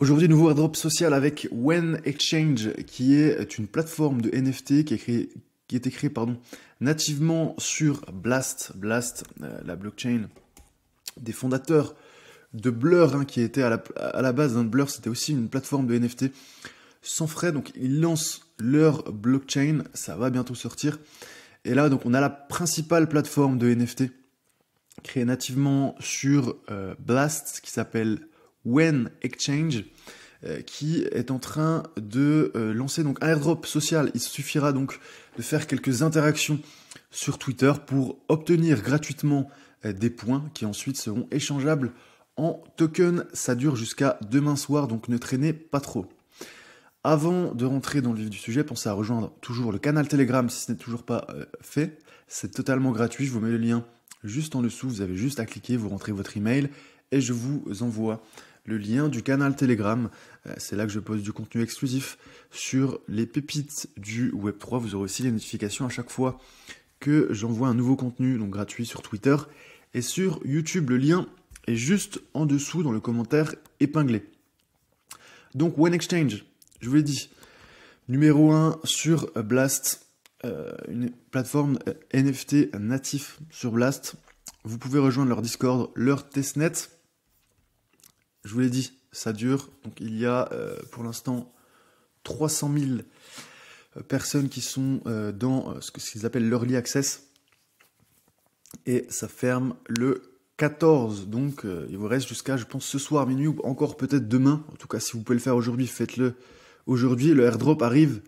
Aujourd'hui, nouveau airdrop social avec When Exchange, qui est une plateforme de NFT qui est créée qui était créée pardon, nativement sur Blast, Blast, euh, la blockchain des fondateurs de Blur, hein, qui était à la, base, de hein. Blur c'était aussi une plateforme de NFT sans frais, donc ils lancent leur blockchain, ça va bientôt sortir. Et là, donc on a la principale plateforme de NFT créée nativement sur euh, Blast, qui s'appelle When Exchange euh, qui est en train de euh, lancer donc un airdrop social. Il suffira donc de faire quelques interactions sur Twitter pour obtenir gratuitement euh, des points qui ensuite seront échangeables en token. Ça dure jusqu'à demain soir, donc ne traînez pas trop. Avant de rentrer dans le vif du sujet, pensez à rejoindre toujours le canal Telegram si ce n'est toujours pas fait. C'est totalement gratuit, je vous mets le lien juste en dessous, vous avez juste à cliquer, vous rentrez votre email et je vous envoie le lien du canal Telegram. Euh, c'est là que je pose du contenu exclusif sur les pépites du Web3. Vous aurez aussi les notifications à chaque fois que j'envoie un nouveau contenu, donc gratuit sur Twitter et sur YouTube. Le lien est juste en dessous dans le commentaire épinglé. Donc One Exchange, je vous l'ai dit. Numéro 1 sur Blast, euh, une plateforme euh, NFT natif sur Blast. Vous pouvez rejoindre leur Discord, leur testnet je vous l'ai dit, ça dure. Donc il y a euh, pour l'instant 300 000 euh, personnes qui sont euh, dans ce qu'ils appellent l'early access. Et ça ferme le 14. Donc il vous reste jusqu'à, je pense, ce soir minuit ou encore peut-être demain. En tout cas, si vous pouvez le faire aujourd'hui, faites-le aujourd'hui. Le airdrop arrive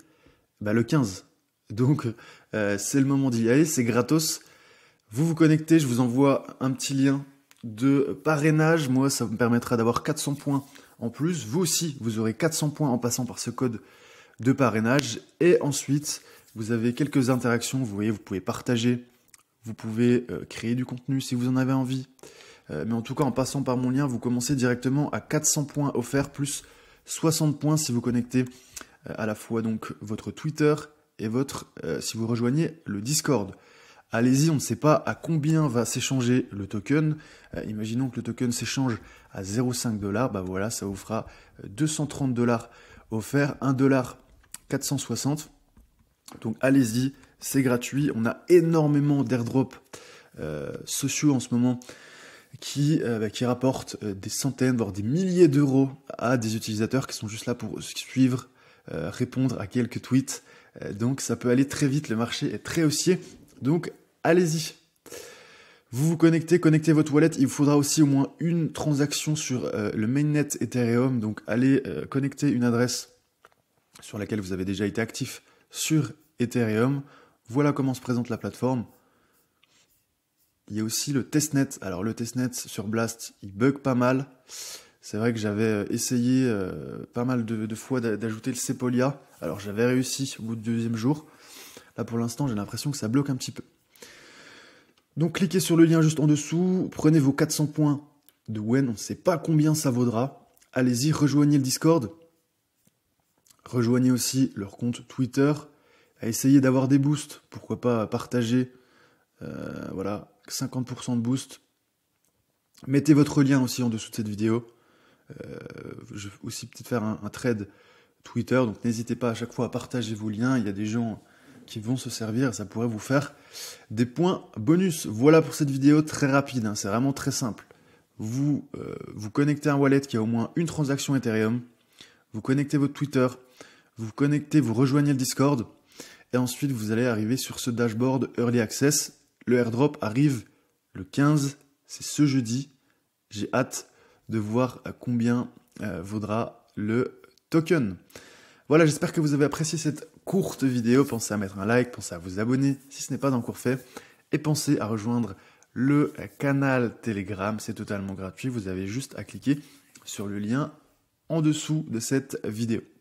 bah, le 15. Donc c'est le moment d'y aller, c'est gratos. Vous vous connectez, je vous envoie un petit lien de parrainage. Moi, ça me permettra d'avoir 400 points en plus. Vous aussi, vous aurez 400 points en passant par ce code de parrainage. Et ensuite, vous avez quelques interactions. Vous voyez, vous pouvez partager, vous pouvez euh, créer du contenu si vous en avez envie. Euh, mais en tout cas, en passant par mon lien, vous commencez directement à 400 points offerts plus 60 points si vous connectez euh, à la fois donc votre Twitter et votre si vous rejoignez le Discord allez-y, on ne sait pas à combien va s'échanger le token. Euh, imaginons que le token s'échange à 0,5 dollars, bah voilà, ça vous fera 230 euh, dollars offerts, 1 dollar 460. Donc allez-y, c'est gratuit. On a énormément d'airdrops euh, sociaux en ce moment qui, bah, qui rapportent des centaines, voire des milliers d'euros à des utilisateurs qui sont juste là pour suivre, répondre à quelques tweets. donc ça peut aller très vite, le marché est très haussier. Donc allez-y. Vous vous connectez, connectez votre wallet. Il vous faudra aussi au moins une transaction sur euh, le mainnet Ethereum. Donc allez euh, connecter une adresse sur laquelle vous avez déjà été actif sur Ethereum. Voilà comment se présente la plateforme. Il y a aussi le testnet. Alors le testnet sur Blast, il bug pas mal. C'est vrai que j'avais euh, essayé pas mal de, de fois d'ajouter le Sepolia. Alors j'avais réussi au bout du deuxième jour. Là pour l'instant j'ai l'impression que ça bloque un petit peu. Donc cliquez sur le lien juste en dessous, prenez vos 400 points de Wen, on ne sait pas combien ça vaudra. Allez-y, rejoignez le Discord. Rejoignez aussi leur compte Twitter. Essayez d'avoir des boosts. Pourquoi pas partager euh, voilà, 50% de boosts. Mettez votre lien aussi en dessous de cette vidéo. Euh, je vais aussi peut-être faire un, un, trade Twitter, donc n'hésitez pas à chaque fois à partager vos liens. Il y a des gens qui vont se servir ça pourrait vous faire des points bonus. Voilà pour cette vidéo très rapide, hein. c'est vraiment très simple. Vous euh, vous connectez un wallet qui a au moins une transaction Ethereum, vous connectez votre Twitter, vous connectez, vous rejoignez le Discord, et ensuite vous allez arriver sur ce dashboard Early Access. Le airdrop arrive le 15, c'est ce jeudi. J'ai hâte de voir à combien euh, vaudra le token. Voilà, j'espère que vous avez apprécié cette courte vidéo. Pensez à mettre un like, pensez à vous abonner si ce n'est pas encore fait. Et pensez à rejoindre le canal Telegram. C'est totalement gratuit. Vous avez juste à cliquer sur le lien en dessous de cette vidéo.